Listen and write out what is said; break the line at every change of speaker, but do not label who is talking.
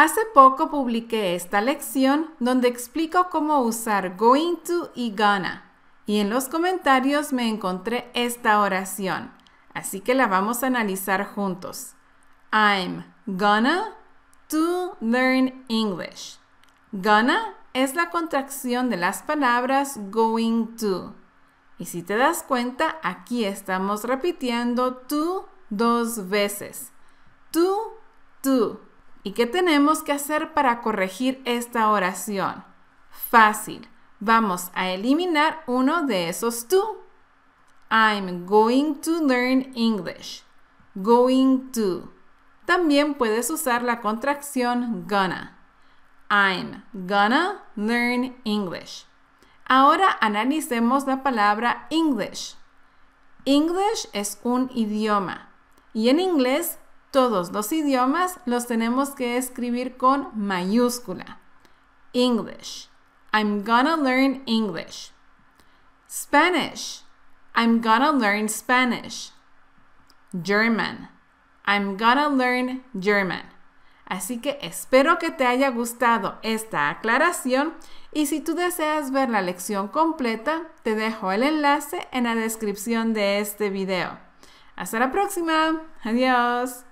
Hace poco publiqué esta lección donde explico cómo usar going to y gonna. Y en los comentarios me encontré esta oración, así que la vamos a analizar juntos. I'm gonna to learn English. Gonna es la contracción de las palabras going to. Y si te das cuenta, aquí estamos repitiendo to dos veces. To, to. ¿Y qué tenemos que hacer para corregir esta oración? Fácil. Vamos a eliminar uno de esos tú. I'm going to learn English. Going to. También puedes usar la contracción gonna. I'm gonna learn English. Ahora analicemos la palabra English. English es un idioma y en inglés todos los idiomas los tenemos que escribir con mayúscula. English. I'm gonna learn English. Spanish. I'm gonna learn Spanish. German. I'm gonna learn German. Así que espero que te haya gustado esta aclaración y si tú deseas ver la lección completa, te dejo el enlace en la descripción de este video. Hasta la próxima. Adiós.